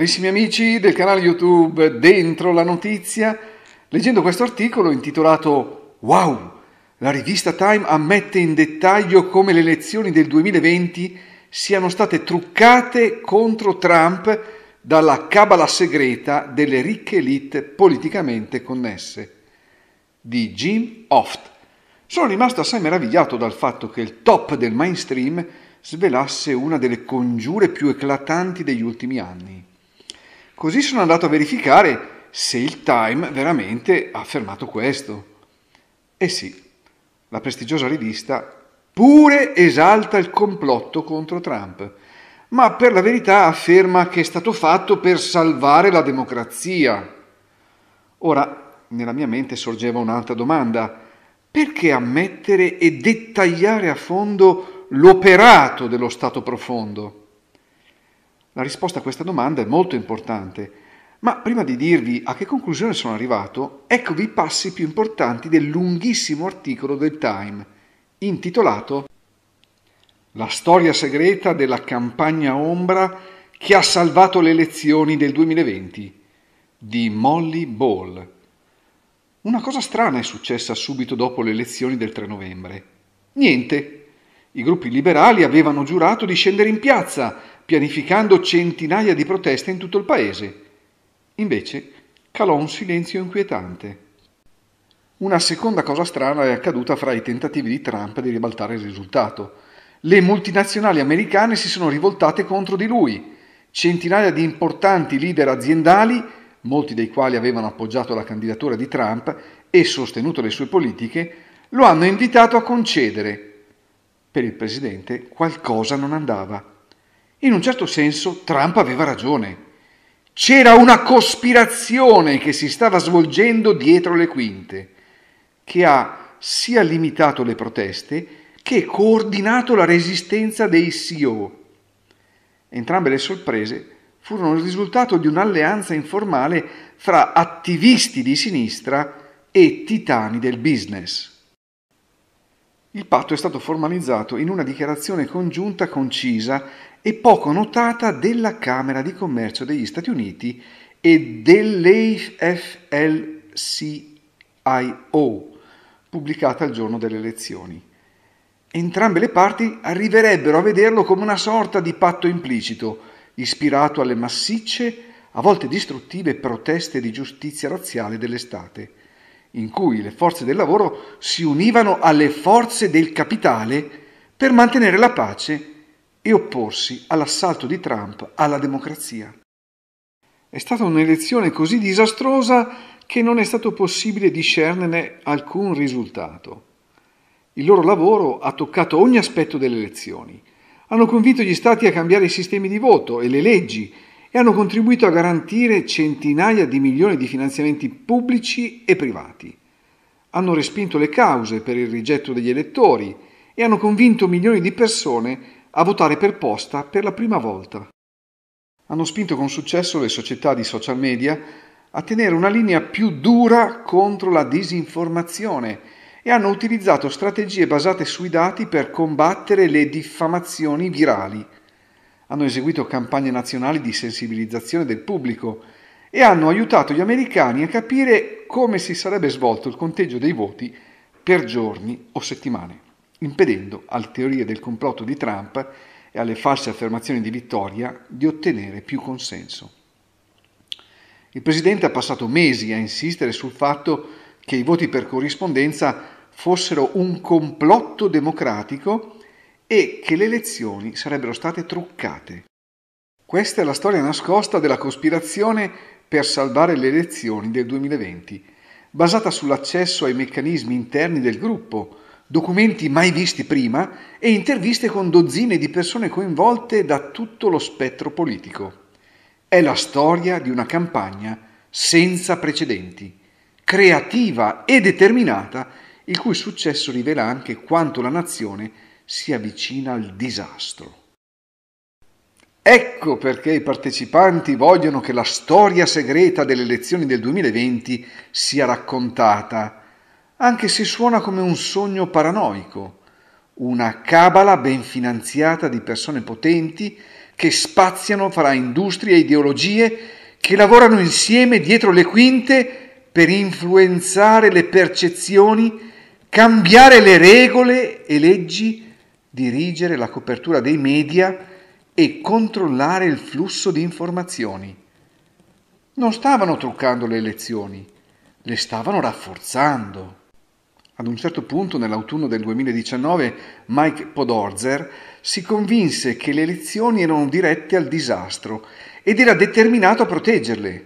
Carissimi amici del canale YouTube Dentro la Notizia, leggendo questo articolo intitolato Wow, la rivista Time ammette in dettaglio come le elezioni del 2020 siano state truccate contro Trump dalla cabala segreta delle ricche elite politicamente connesse, di Jim Oft. Sono rimasto assai meravigliato dal fatto che il top del mainstream svelasse una delle congiure più eclatanti degli ultimi anni. Così sono andato a verificare se il Time veramente ha affermato questo. E eh sì, la prestigiosa rivista pure esalta il complotto contro Trump, ma per la verità afferma che è stato fatto per salvare la democrazia. Ora, nella mia mente sorgeva un'altra domanda. Perché ammettere e dettagliare a fondo l'operato dello Stato profondo? La risposta a questa domanda è molto importante, ma prima di dirvi a che conclusione sono arrivato, eccovi i passi più importanti del lunghissimo articolo del Time, intitolato La storia segreta della campagna ombra che ha salvato le elezioni del 2020 di Molly Ball. Una cosa strana è successa subito dopo le elezioni del 3 novembre. Niente, i gruppi liberali avevano giurato di scendere in piazza, pianificando centinaia di proteste in tutto il paese. Invece calò un silenzio inquietante. Una seconda cosa strana è accaduta fra i tentativi di Trump di ribaltare il risultato. Le multinazionali americane si sono rivoltate contro di lui. Centinaia di importanti leader aziendali, molti dei quali avevano appoggiato la candidatura di Trump e sostenuto le sue politiche, lo hanno invitato a concedere per il presidente qualcosa non andava. In un certo senso Trump aveva ragione. C'era una cospirazione che si stava svolgendo dietro le quinte, che ha sia limitato le proteste che coordinato la resistenza dei CEO. Entrambe le sorprese furono il risultato di un'alleanza informale fra attivisti di sinistra e titani del business. Il patto è stato formalizzato in una dichiarazione congiunta concisa e poco notata della Camera di Commercio degli Stati Uniti e dell'AFLCIO, pubblicata il giorno delle elezioni. Entrambe le parti arriverebbero a vederlo come una sorta di patto implicito, ispirato alle massicce, a volte distruttive proteste di giustizia razziale dell'estate in cui le forze del lavoro si univano alle forze del capitale per mantenere la pace e opporsi all'assalto di Trump alla democrazia. È stata un'elezione così disastrosa che non è stato possibile discernerne alcun risultato. Il loro lavoro ha toccato ogni aspetto delle elezioni. Hanno convinto gli stati a cambiare i sistemi di voto e le leggi e hanno contribuito a garantire centinaia di milioni di finanziamenti pubblici e privati. Hanno respinto le cause per il rigetto degli elettori e hanno convinto milioni di persone a votare per posta per la prima volta. Hanno spinto con successo le società di social media a tenere una linea più dura contro la disinformazione e hanno utilizzato strategie basate sui dati per combattere le diffamazioni virali hanno eseguito campagne nazionali di sensibilizzazione del pubblico e hanno aiutato gli americani a capire come si sarebbe svolto il conteggio dei voti per giorni o settimane, impedendo alle teorie del complotto di Trump e alle false affermazioni di vittoria di ottenere più consenso. Il presidente ha passato mesi a insistere sul fatto che i voti per corrispondenza fossero un complotto democratico e che le elezioni sarebbero state truccate. Questa è la storia nascosta della cospirazione per salvare le elezioni del 2020, basata sull'accesso ai meccanismi interni del gruppo, documenti mai visti prima e interviste con dozzine di persone coinvolte da tutto lo spettro politico. È la storia di una campagna senza precedenti, creativa e determinata, il cui successo rivela anche quanto la nazione si avvicina al disastro. Ecco perché i partecipanti vogliono che la storia segreta delle elezioni del 2020 sia raccontata, anche se suona come un sogno paranoico, una cabala ben finanziata di persone potenti che spaziano fra industrie e ideologie che lavorano insieme dietro le quinte per influenzare le percezioni, cambiare le regole e leggi dirigere la copertura dei media e controllare il flusso di informazioni. Non stavano truccando le elezioni, le stavano rafforzando. Ad un certo punto, nell'autunno del 2019, Mike Podorzer si convinse che le elezioni erano dirette al disastro ed era determinato a proteggerle.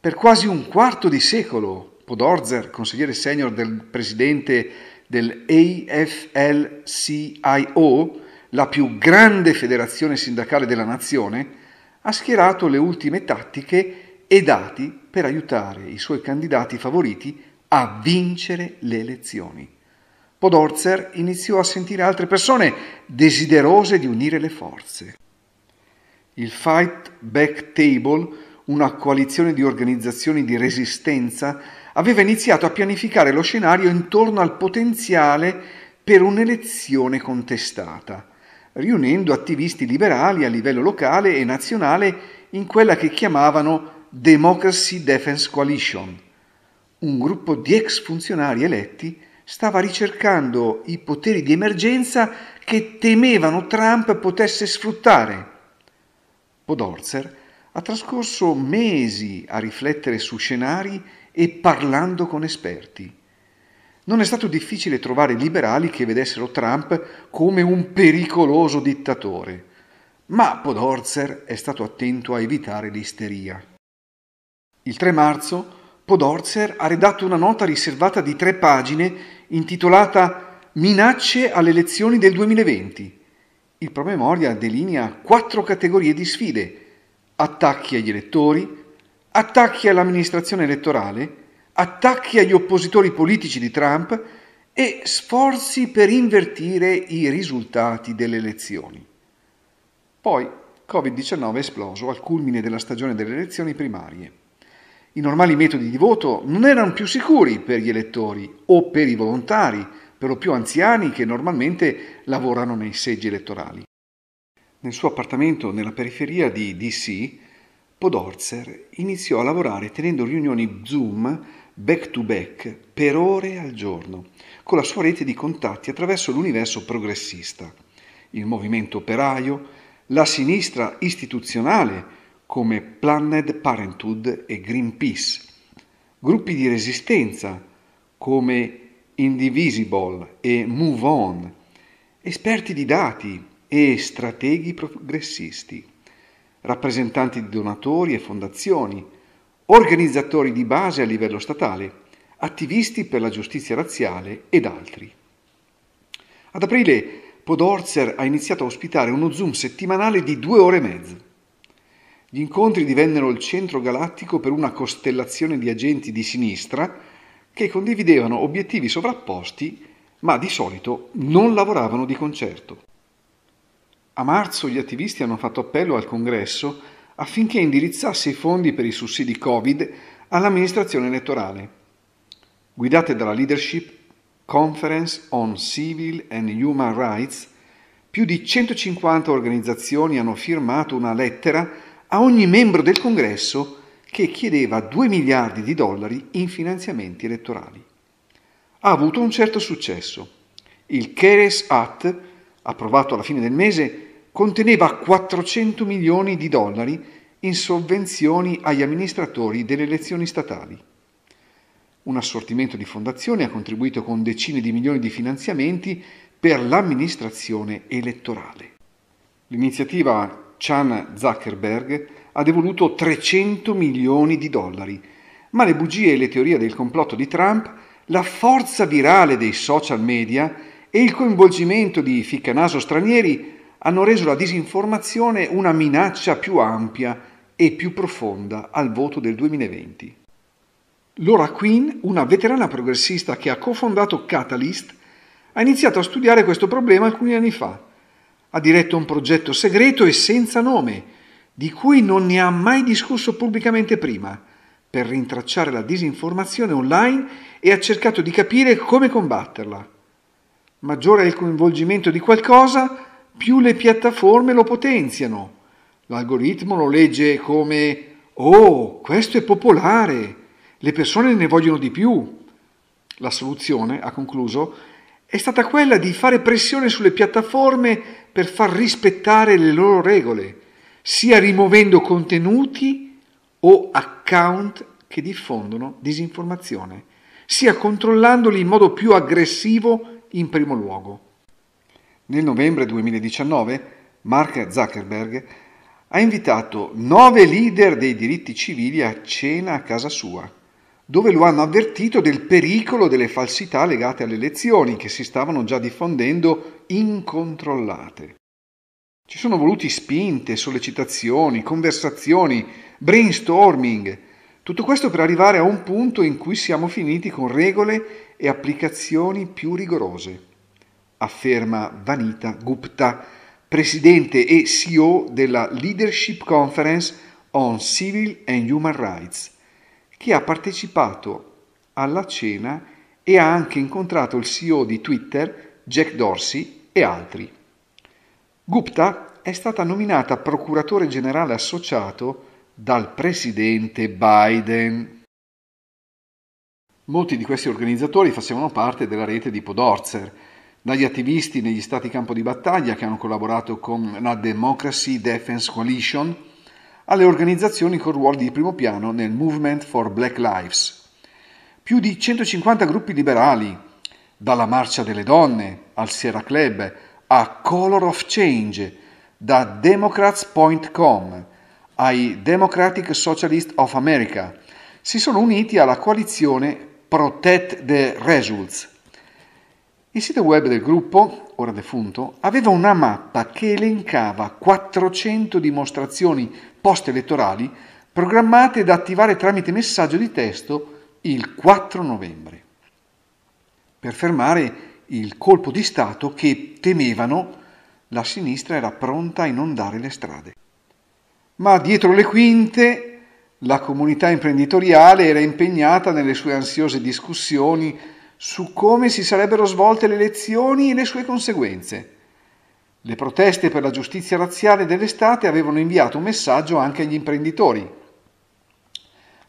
Per quasi un quarto di secolo, Podorzer, consigliere senior del presidente del afl cio la più grande federazione sindacale della nazione, ha schierato le ultime tattiche e dati per aiutare i suoi candidati favoriti a vincere le elezioni. Podorzer iniziò a sentire altre persone desiderose di unire le forze. Il Fight Back Table una coalizione di organizzazioni di resistenza, aveva iniziato a pianificare lo scenario intorno al potenziale per un'elezione contestata, riunendo attivisti liberali a livello locale e nazionale in quella che chiamavano Democracy Defense Coalition. Un gruppo di ex funzionari eletti stava ricercando i poteri di emergenza che temevano Trump potesse sfruttare. Podorzer ha trascorso mesi a riflettere su scenari e parlando con esperti. Non è stato difficile trovare liberali che vedessero Trump come un pericoloso dittatore, ma Podorzer è stato attento a evitare l'isteria. Il 3 marzo Podorzer ha redatto una nota riservata di tre pagine intitolata Minacce alle elezioni del 2020. Il promemoria delinea quattro categorie di sfide attacchi agli elettori, attacchi all'amministrazione elettorale, attacchi agli oppositori politici di Trump e sforzi per invertire i risultati delle elezioni. Poi Covid-19 è esploso al culmine della stagione delle elezioni primarie. I normali metodi di voto non erano più sicuri per gli elettori o per i volontari, per lo più anziani che normalmente lavorano nei seggi elettorali. Nel suo appartamento nella periferia di DC, Podorzer iniziò a lavorare tenendo riunioni Zoom back to back per ore al giorno con la sua rete di contatti attraverso l'universo progressista, il movimento operaio, la sinistra istituzionale come Planned Parenthood e Greenpeace, gruppi di resistenza come Indivisible e Move On, esperti di dati e strateghi progressisti, rappresentanti di donatori e fondazioni, organizzatori di base a livello statale, attivisti per la giustizia razziale ed altri. Ad aprile Podorzer ha iniziato a ospitare uno Zoom settimanale di due ore e mezzo. Gli incontri divennero il centro galattico per una costellazione di agenti di sinistra che condividevano obiettivi sovrapposti ma di solito non lavoravano di concerto. A marzo gli attivisti hanno fatto appello al Congresso affinché indirizzasse i fondi per i sussidi Covid all'amministrazione elettorale. Guidate dalla leadership Conference on Civil and Human Rights, più di 150 organizzazioni hanno firmato una lettera a ogni membro del Congresso che chiedeva 2 miliardi di dollari in finanziamenti elettorali. Ha avuto un certo successo. Il CARES Act, approvato alla fine del mese, conteneva 400 milioni di dollari in sovvenzioni agli amministratori delle elezioni statali. Un assortimento di fondazioni ha contribuito con decine di milioni di finanziamenti per l'amministrazione elettorale. L'iniziativa Chan Zuckerberg ha devoluto 300 milioni di dollari, ma le bugie e le teorie del complotto di Trump, la forza virale dei social media e il coinvolgimento di ficcanaso stranieri hanno reso la disinformazione una minaccia più ampia e più profonda al voto del 2020. Laura Quinn, una veterana progressista che ha cofondato Catalyst, ha iniziato a studiare questo problema alcuni anni fa. Ha diretto un progetto segreto e senza nome, di cui non ne ha mai discusso pubblicamente prima, per rintracciare la disinformazione online e ha cercato di capire come combatterla. Maggiore è il coinvolgimento di qualcosa, più le piattaforme lo potenziano. L'algoritmo lo legge come oh, questo è popolare, le persone ne vogliono di più. La soluzione, ha concluso, è stata quella di fare pressione sulle piattaforme per far rispettare le loro regole, sia rimuovendo contenuti o account che diffondono disinformazione, sia controllandoli in modo più aggressivo in primo luogo. Nel novembre 2019 Mark Zuckerberg ha invitato nove leader dei diritti civili a cena a casa sua, dove lo hanno avvertito del pericolo delle falsità legate alle elezioni che si stavano già diffondendo incontrollate. Ci sono voluti spinte, sollecitazioni, conversazioni, brainstorming, tutto questo per arrivare a un punto in cui siamo finiti con regole e applicazioni più rigorose afferma Vanita Gupta, presidente e CEO della Leadership Conference on Civil and Human Rights, che ha partecipato alla cena e ha anche incontrato il CEO di Twitter, Jack Dorsey e altri. Gupta è stata nominata procuratore generale associato dal presidente Biden. Molti di questi organizzatori facevano parte della rete di Podorzer, dagli attivisti negli stati campo di battaglia che hanno collaborato con la Democracy Defense Coalition, alle organizzazioni con ruoli di primo piano nel Movement for Black Lives. Più di 150 gruppi liberali, dalla Marcia delle Donne al Sierra Club a Color of Change, da Democrats.com ai Democratic Socialist of America, si sono uniti alla coalizione Protect the Results il sito web del gruppo, ora defunto, aveva una mappa che elencava 400 dimostrazioni post-elettorali programmate da attivare tramite messaggio di testo il 4 novembre, per fermare il colpo di Stato che temevano la sinistra era pronta a inondare le strade. Ma dietro le quinte la comunità imprenditoriale era impegnata nelle sue ansiose discussioni su come si sarebbero svolte le elezioni e le sue conseguenze. Le proteste per la giustizia razziale dell'estate avevano inviato un messaggio anche agli imprenditori.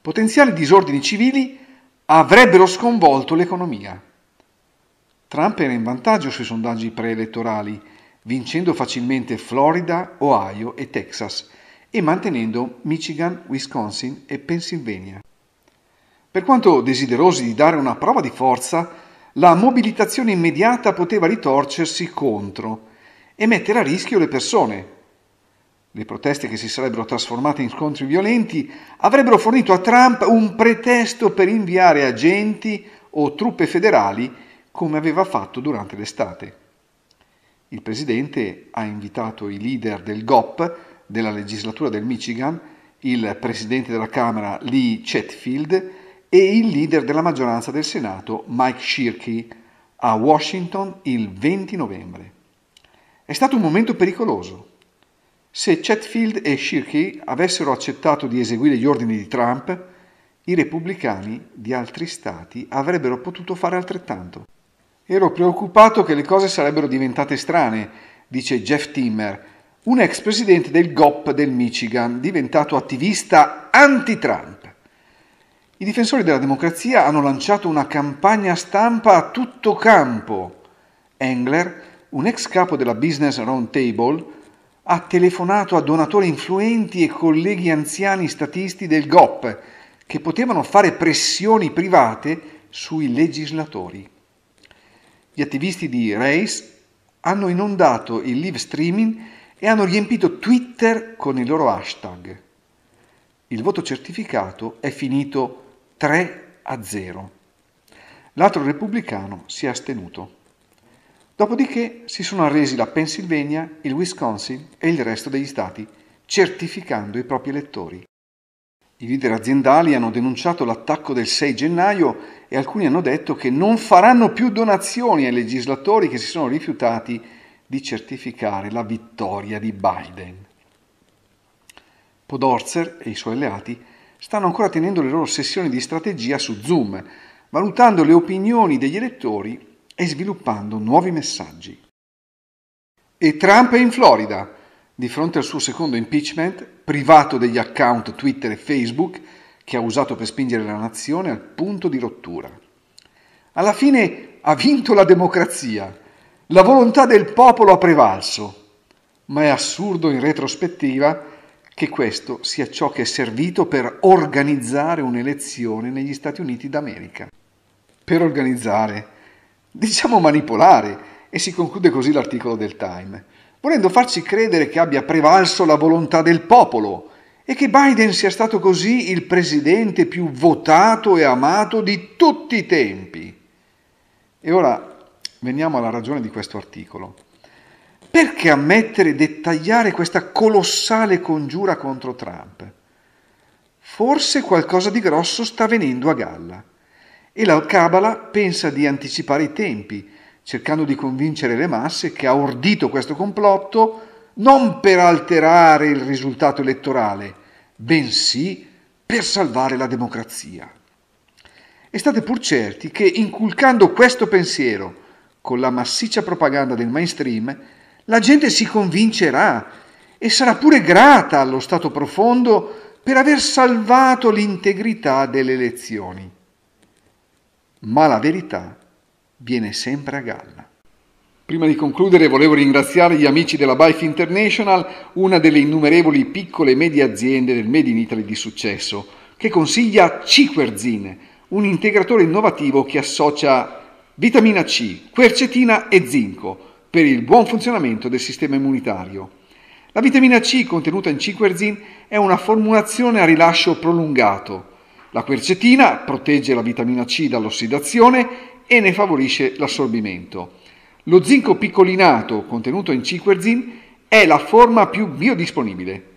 Potenziali disordini civili avrebbero sconvolto l'economia. Trump era in vantaggio sui sondaggi preelettorali, vincendo facilmente Florida, Ohio e Texas e mantenendo Michigan, Wisconsin e Pennsylvania. Per quanto desiderosi di dare una prova di forza, la mobilitazione immediata poteva ritorcersi contro e mettere a rischio le persone. Le proteste che si sarebbero trasformate in scontri violenti avrebbero fornito a Trump un pretesto per inviare agenti o truppe federali come aveva fatto durante l'estate. Il presidente ha invitato i leader del GOP della legislatura del Michigan, il presidente della Camera Lee Chetfield, e il leader della maggioranza del Senato, Mike Shirky, a Washington il 20 novembre. È stato un momento pericoloso. Se Chatfield e Shirky avessero accettato di eseguire gli ordini di Trump, i repubblicani di altri stati avrebbero potuto fare altrettanto. Ero preoccupato che le cose sarebbero diventate strane, dice Jeff Timmer, un ex presidente del GOP del Michigan, diventato attivista anti-Trump. I difensori della democrazia hanno lanciato una campagna stampa a tutto campo. Engler, un ex capo della Business Roundtable, ha telefonato a donatori influenti e colleghi anziani statisti del GOP che potevano fare pressioni private sui legislatori. Gli attivisti di Race hanno inondato il live streaming e hanno riempito Twitter con il loro hashtag. Il voto certificato è finito 3 a 0. L'altro repubblicano si è astenuto. Dopodiché si sono arresi la Pennsylvania, il Wisconsin e il resto degli stati, certificando i propri elettori. I leader aziendali hanno denunciato l'attacco del 6 gennaio e alcuni hanno detto che non faranno più donazioni ai legislatori che si sono rifiutati di certificare la vittoria di Biden. Podorzer e i suoi alleati stanno ancora tenendo le loro sessioni di strategia su Zoom, valutando le opinioni degli elettori e sviluppando nuovi messaggi. E Trump è in Florida, di fronte al suo secondo impeachment, privato degli account Twitter e Facebook che ha usato per spingere la nazione al punto di rottura. Alla fine ha vinto la democrazia, la volontà del popolo ha prevalso, ma è assurdo in retrospettiva che questo sia ciò che è servito per organizzare un'elezione negli Stati Uniti d'America. Per organizzare, diciamo manipolare, e si conclude così l'articolo del Time, volendo farci credere che abbia prevalso la volontà del popolo e che Biden sia stato così il presidente più votato e amato di tutti i tempi. E ora veniamo alla ragione di questo articolo. Perché ammettere e dettagliare questa colossale congiura contro Trump? Forse qualcosa di grosso sta venendo a galla e la l'Alcabala pensa di anticipare i tempi, cercando di convincere le masse che ha ordito questo complotto non per alterare il risultato elettorale, bensì per salvare la democrazia. E state pur certi che inculcando questo pensiero con la massiccia propaganda del mainstream, la gente si convincerà e sarà pure grata allo Stato profondo per aver salvato l'integrità delle elezioni. Ma la verità viene sempre a galla. Prima di concludere volevo ringraziare gli amici della Bife International, una delle innumerevoli piccole e medie aziende del Made in Italy di successo, che consiglia Ciquerzin, un integratore innovativo che associa vitamina C, quercetina e zinco per il buon funzionamento del sistema immunitario. La vitamina C contenuta in Ciquerzin è una formulazione a rilascio prolungato. La quercetina protegge la vitamina C dall'ossidazione e ne favorisce l'assorbimento. Lo zinco piccolinato contenuto in Ciquerzin è la forma più biodisponibile.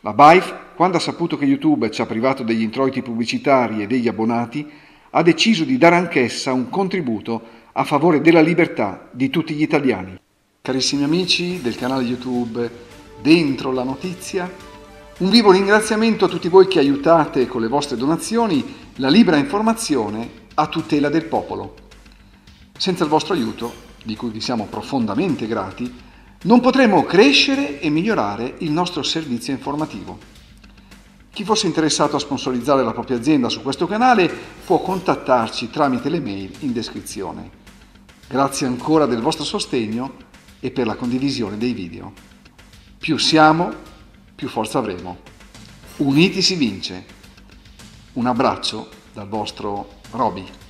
La BIF, quando ha saputo che YouTube ci ha privato degli introiti pubblicitari e degli abbonati, ha deciso di dare anch'essa un contributo a favore della libertà di tutti gli italiani. Carissimi amici del canale YouTube Dentro la Notizia, un vivo ringraziamento a tutti voi che aiutate con le vostre donazioni la libera informazione a tutela del popolo. Senza il vostro aiuto, di cui vi siamo profondamente grati, non potremo crescere e migliorare il nostro servizio informativo. Chi fosse interessato a sponsorizzare la propria azienda su questo canale può contattarci tramite le mail in descrizione. Grazie ancora del vostro sostegno e per la condivisione dei video. Più siamo, più forza avremo. Uniti si vince. Un abbraccio dal vostro Roby.